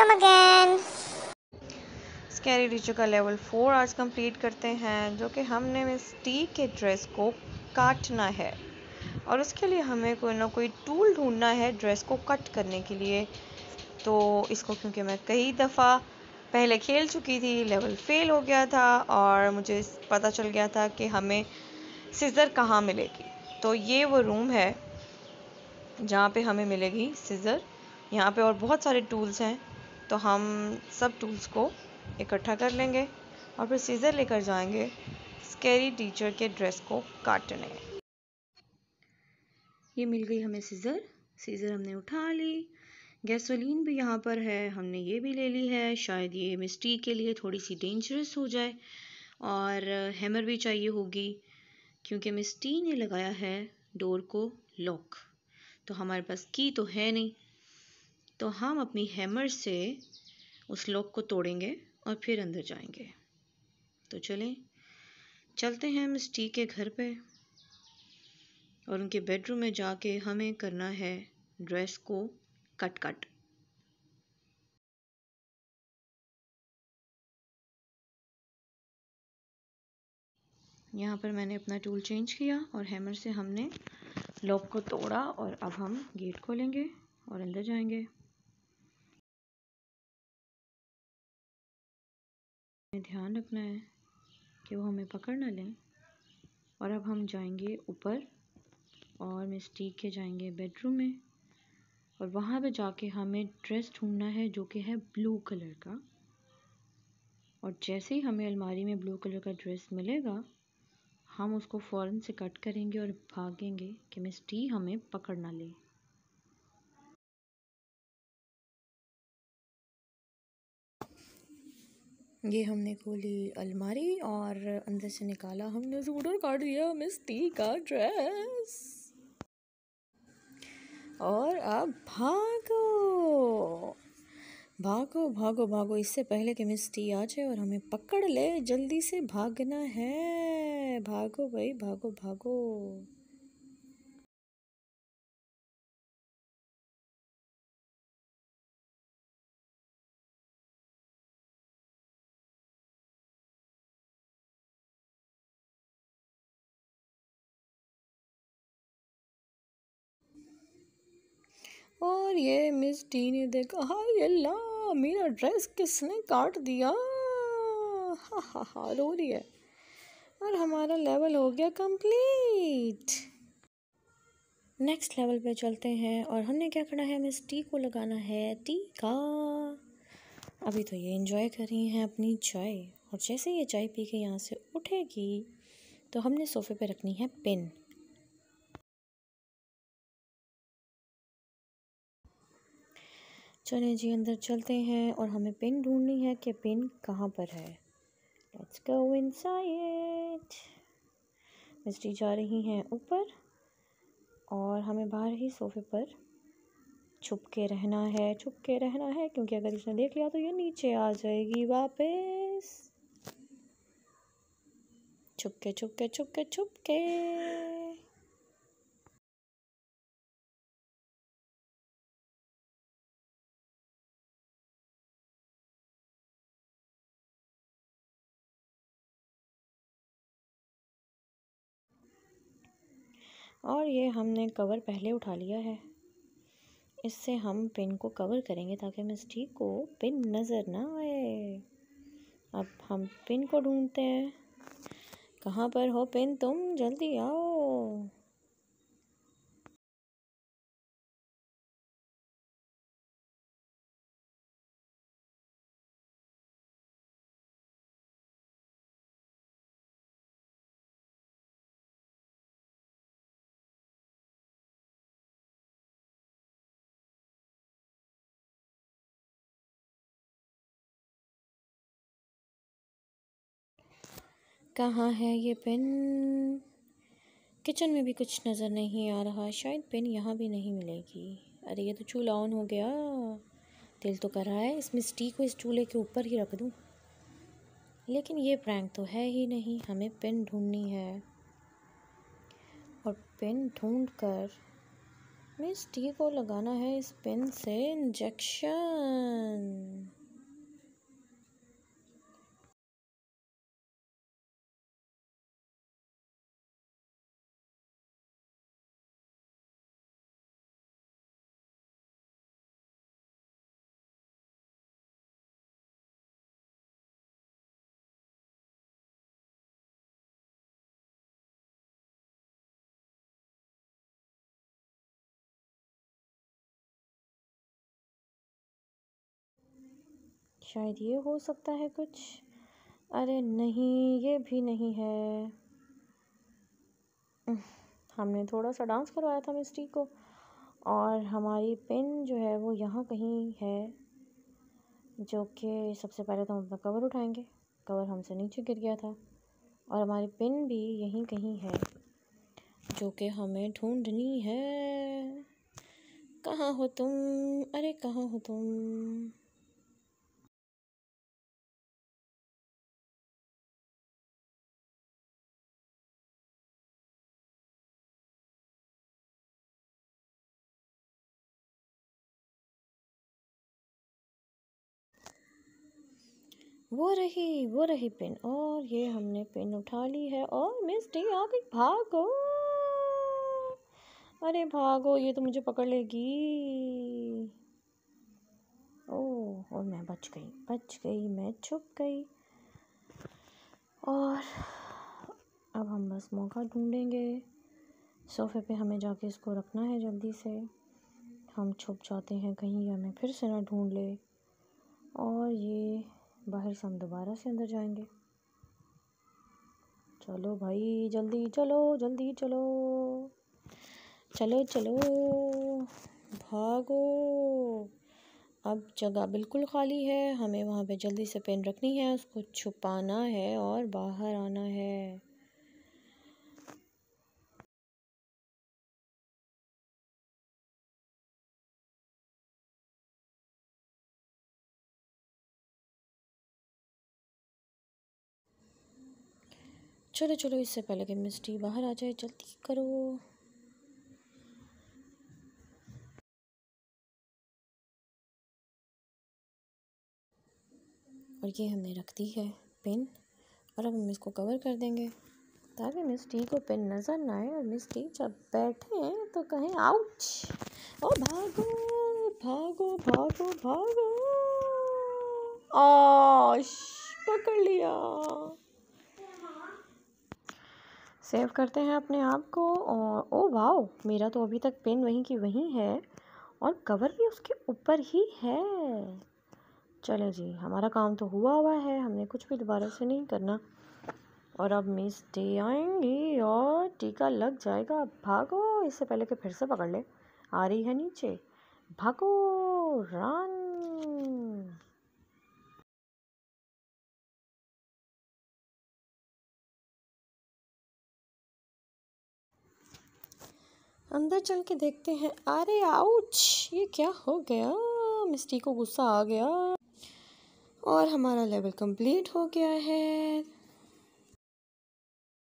welcome again scary teacher का level four आज complete करते हैं जो कि हमने मिस टी के ड्रेस को काटना है और उसके लिए हमें कोई ना कोई टूल ढूंढना है ड्रेस को कट करने के लिए तो इसको क्योंकि मैं कई दफ़ा पहले खेल चुकी थी लेवल फेल हो गया था और मुझे पता चल गया था कि हमें सीज़र कहाँ मिलेगी तो ये वो रूम है जहाँ पे हमें मिलेगी सीज़र यहाँ पे और बहुत सारे टूल्स हैं तो हम सब टूल्स को इकट्ठा कर लेंगे और फिर सीज़र लेकर जाएंगे स्केरी टीचर के ड्रेस को काटने ये मिल गई हमें सीज़र सीज़र हमने उठा ली गैसोलीन भी यहाँ पर है हमने ये भी ले ली है शायद ये मिस्टी के लिए थोड़ी सी डेंजरस हो जाए और हैमर भी चाहिए होगी क्योंकि मिस्टी ने लगाया है डोर को लॉक तो हमारे पास की तो है नहीं तो हम अपनी हैमर से उस लॉक को तोड़ेंगे और फिर अंदर जाएंगे तो चलें चलते हैं हम स्टी के घर पे और उनके बेडरूम में जाके हमें करना है ड्रेस को कट कट यहाँ पर मैंने अपना टूल चेंज किया और हैमर से हमने लॉक को तोड़ा और अब हम गेट खोलेंगे और अंदर जाएंगे हमें ध्यान रखना है कि वो हमें पकड़ ना लें और अब हम जाएंगे ऊपर और मिस्टीक के जाएंगे बेडरूम में और वहाँ पे जाके हमें ड्रेस ढूंढना है जो कि है ब्लू कलर का और जैसे ही हमें अलमारी में ब्लू कलर का ड्रेस मिलेगा हम उसको फ़ौरन से कट करेंगे और भागेंगे कि मिस टी हमें पकड़ ना ले ये हमने खोली अलमारी और अंदर से निकाला हमने सूट और काट दिया मिस टी का ड्रेस और अब भागो भागो भागो भागो इससे पहले कि मिस टी आ जाए और हमें पकड़ ले जल्दी से भागना है भागो भाई भागो भागो और ये मिस टी ने देखा हाय अल्लाह मेरा ड्रेस किसने काट दिया हा हा हा रो रही है और हमारा लेवल हो गया कंप्लीट नेक्स्ट लेवल पे चलते हैं और हमने क्या करना है मिस टी को लगाना है टी का अभी तो ये इन्जॉय कर रही हैं अपनी चाय और जैसे ये चाय पी के यहाँ से उठेगी तो हमने सोफे पे रखनी है पिन चलें जी अंदर चलते हैं और हमें पिन ढूंढनी है कि पिन कहाँ पर है लेट्स गो इनसाइड मिस्ट्री जा रही हैं ऊपर और हमें बाहर ही सोफे पर छुप के रहना है छुप के रहना है क्योंकि अगर इसने देख लिया तो ये नीचे आ जाएगी वापस छुप के छुप के छुप के छुप के और ये हमने कवर पहले उठा लिया है इससे हम पिन को कवर करेंगे ताकि मिस्टीक को पिन नज़र ना आए अब हम पिन को ढूंढते हैं कहाँ पर हो पिन तुम जल्दी आओ कहाँ है ये पेन किचन में भी कुछ नज़र नहीं आ रहा शायद पेन यहाँ भी नहीं मिलेगी अरे ये तो चूल्हा ऑन हो गया दिल तो कर रहा है इस मिस्टी को इस चूल्हे के ऊपर ही रख दूँ लेकिन ये प्रैंक तो है ही नहीं हमें पेन ढूंढनी है और पेन ढूंढ कर मिस्टी को लगाना है इस पेन से इंजेक्शन शायद ये हो सकता है कुछ अरे नहीं ये भी नहीं है हमने थोड़ा सा डांस करवाया था मिस्ट्री को और हमारी पिन जो है वो यहाँ कहीं है जो कि सबसे पहले तो हम अपना कवर उठाएंगे कवर हमसे नीचे गिर गया था और हमारी पिन भी यहीं कहीं है जो कि हमें ढूंढनी है कहाँ हो तुम अरे कहाँ हो तुम वो रही वो रही पिन और ये हमने पिन उठा ली है और मिस डी आप एक भागो अरे भागो ये तो मुझे पकड़ लेगी ओ और मैं बच गई बच गई मैं छुप गई और अब हम बस मौका ढूंढेंगे सोफे पे हमें जाके इसको रखना है जल्दी से हम छुप जाते हैं कहीं हमें फिर से ना ढूंढ ले और ये बाहर से हम दोबारा से अंदर जाएंगे चलो भाई जल्दी चलो जल्दी चलो चलो चलो भागो अब जगह बिल्कुल खाली है हमें वहाँ पे जल्दी से पेन रखनी है उसको छुपाना है और बाहर आना है चलो चलो इससे पहले कि मिस्टी बाहर आ जाए जल्दी करो और ये हमने रख दी है पिन और अब हम इसको कवर कर देंगे ताकि मिस टी को पिन नज़र ना आए और मिस टी जब बैठे तो कहें आउच ओ भागो भागो भागो भागो आश पकड़ लिया सेव करते हैं अपने आप को और ओ वाओ मेरा तो अभी तक पेन वहीं की वहीं है और कवर भी उसके ऊपर ही है चले जी हमारा काम तो हुआ हुआ है हमने कुछ भी दोबारा से नहीं करना और अब मिस डे आएंगी और टीका लग जाएगा भागो इससे पहले कि फिर से पकड़ ले आ रही है नीचे भागो रान अंदर चल के देखते हैं अरे आउच ये क्या हो गया मिस्टी को गुस्सा आ गया और हमारा लेवल कंप्लीट हो गया है